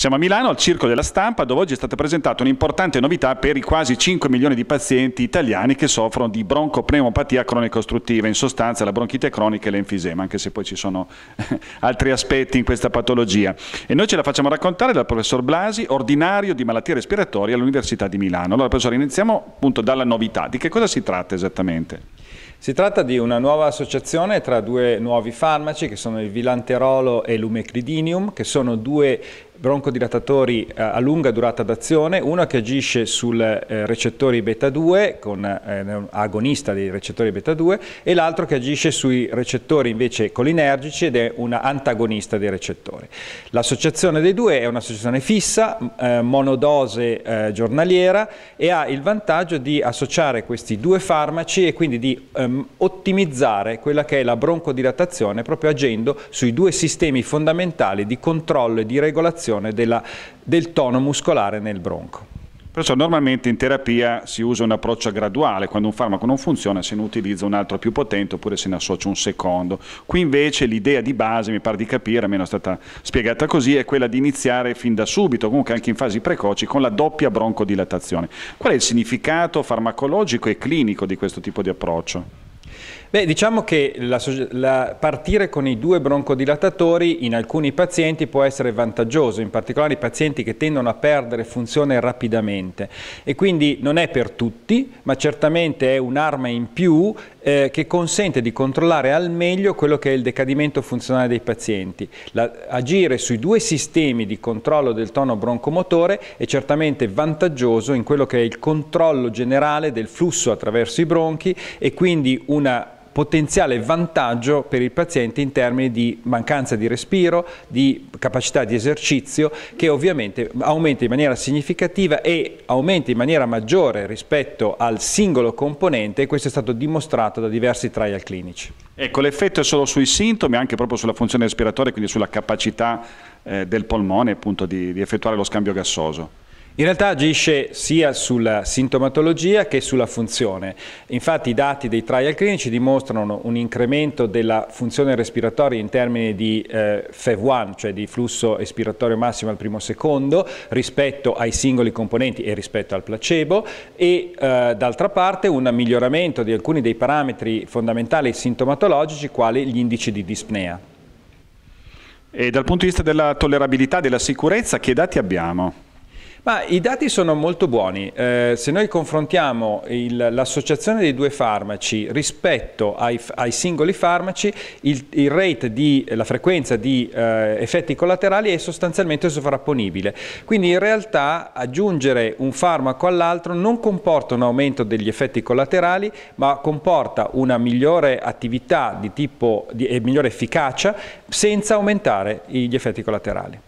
Siamo a Milano, al Circo della Stampa, dove oggi è stata presentata un'importante novità per i quasi 5 milioni di pazienti italiani che soffrono di broncopneumopatia cronico-ostruttiva, in sostanza la bronchite cronica e l'enfisema, anche se poi ci sono altri aspetti in questa patologia. E noi ce la facciamo raccontare dal professor Blasi, ordinario di malattie respiratorie all'Università di Milano. Allora, professore, iniziamo appunto dalla novità. Di che cosa si tratta esattamente? Si tratta di una nuova associazione tra due nuovi farmaci che sono il Vilanterolo e l'Umecridinium, che sono due broncodilatatori eh, a lunga durata d'azione, uno che agisce sul eh, recettore beta 2, con, eh, agonista dei recettori beta 2, e l'altro che agisce sui recettori invece colinergici ed è un antagonista dei recettori. L'associazione dei due è un'associazione fissa, eh, monodose eh, giornaliera e ha il vantaggio di associare questi due farmaci e quindi di ehm, ottimizzare quella che è la broncodilatazione proprio agendo sui due sistemi fondamentali di controllo e di regolazione diminuzione della, del tono muscolare nel bronco. Perciò normalmente in terapia si usa un approccio graduale, quando un farmaco non funziona se ne utilizza un altro più potente oppure se ne associa un secondo. Qui invece l'idea di base, mi pare di capire, almeno è stata spiegata così, è quella di iniziare fin da subito, comunque anche in fasi precoci, con la doppia broncodilatazione. Qual è il significato farmacologico e clinico di questo tipo di approccio? Beh, diciamo che la, la, partire con i due broncodilatatori in alcuni pazienti può essere vantaggioso, in particolare i pazienti che tendono a perdere funzione rapidamente e quindi non è per tutti, ma certamente è un'arma in più eh, che consente di controllare al meglio quello che è il decadimento funzionale dei pazienti. La, agire sui due sistemi di controllo del tono broncomotore è certamente vantaggioso in quello che è il controllo generale del flusso attraverso i bronchi e quindi una potenziale vantaggio per il paziente in termini di mancanza di respiro, di capacità di esercizio che ovviamente aumenta in maniera significativa e aumenta in maniera maggiore rispetto al singolo componente e questo è stato dimostrato da diversi trial clinici. Ecco, l'effetto è solo sui sintomi, anche proprio sulla funzione respiratoria, quindi sulla capacità eh, del polmone appunto di, di effettuare lo scambio gassoso. In realtà agisce sia sulla sintomatologia che sulla funzione. Infatti i dati dei trial clinici dimostrano un incremento della funzione respiratoria in termini di eh, FEV1, cioè di flusso espiratorio massimo al primo secondo, rispetto ai singoli componenti e rispetto al placebo e eh, d'altra parte un miglioramento di alcuni dei parametri fondamentali sintomatologici quali gli indici di dispnea. E dal punto di vista della tollerabilità e della sicurezza che dati abbiamo? Ma I dati sono molto buoni, eh, se noi confrontiamo l'associazione dei due farmaci rispetto ai, ai singoli farmaci, il, il, rate di, la frequenza di eh, effetti collaterali è sostanzialmente sovrapponibile, quindi in realtà aggiungere un farmaco all'altro non comporta un aumento degli effetti collaterali, ma comporta una migliore attività di tipo, di, e migliore efficacia senza aumentare gli effetti collaterali.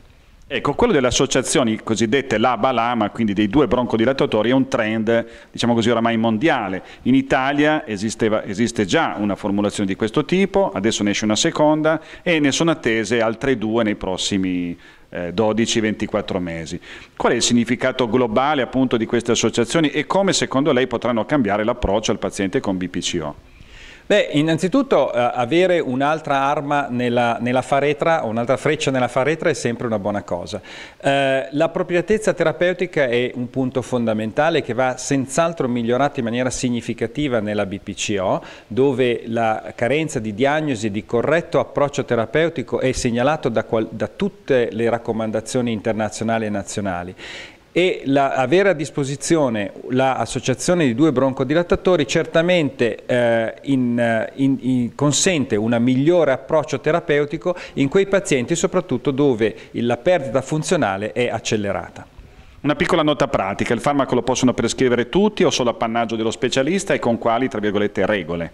Ecco, quello delle associazioni cosiddette LABA-LAMA, quindi dei due broncodilattatori, è un trend, diciamo così, oramai mondiale. In Italia esisteva, esiste già una formulazione di questo tipo, adesso ne esce una seconda e ne sono attese altre due nei prossimi 12-24 eh, mesi. Qual è il significato globale appunto di queste associazioni e come secondo lei potranno cambiare l'approccio al paziente con BPCO? Beh, innanzitutto eh, avere un'altra arma nella, nella faretra un'altra freccia nella faretra è sempre una buona cosa. Eh, l'appropriatezza terapeutica è un punto fondamentale che va senz'altro migliorato in maniera significativa nella BPCO, dove la carenza di diagnosi e di corretto approccio terapeutico è segnalato da, da tutte le raccomandazioni internazionali e nazionali e la, avere a disposizione l'associazione di due broncodilattatori certamente eh, in, eh, in, in consente un migliore approccio terapeutico in quei pazienti soprattutto dove la perdita funzionale è accelerata. Una piccola nota pratica, il farmaco lo possono prescrivere tutti o solo appannaggio dello specialista e con quali, tra virgolette, regole?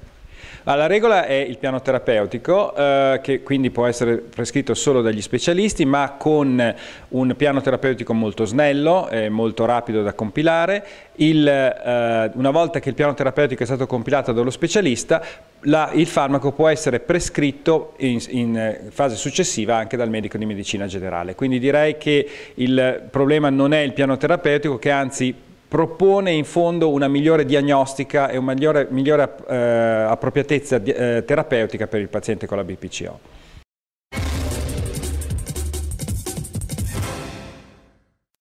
La regola è il piano terapeutico, eh, che quindi può essere prescritto solo dagli specialisti, ma con un piano terapeutico molto snello, eh, molto rapido da compilare. Il, eh, una volta che il piano terapeutico è stato compilato dallo specialista, la, il farmaco può essere prescritto in, in, eh, fase successiva anche dal medico di medicina generale. Quindi direi che il problema non è il piano terapeutico, che anzi propone in fondo una migliore diagnostica e una migliore, migliore eh, appropriatezza eh, terapeutica per il paziente con la BPCO.